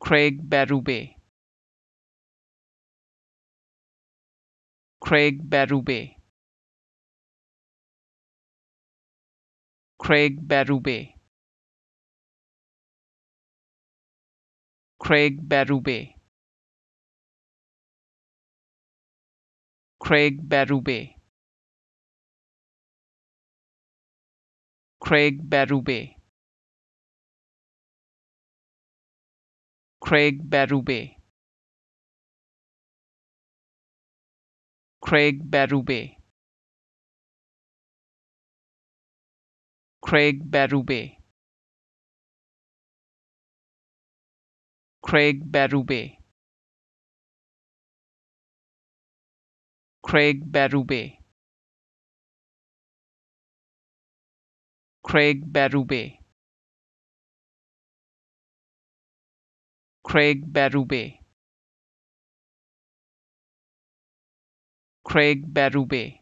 Craig Berube. Craig Berube. Craig Berube. Craig Berube. Craig Berube. Craig Berube. Craig Berube. Craig Berube. Craig Berube. Craig Berube. Craig Berube. Craig Berube. Craig Berube. Craig Berube.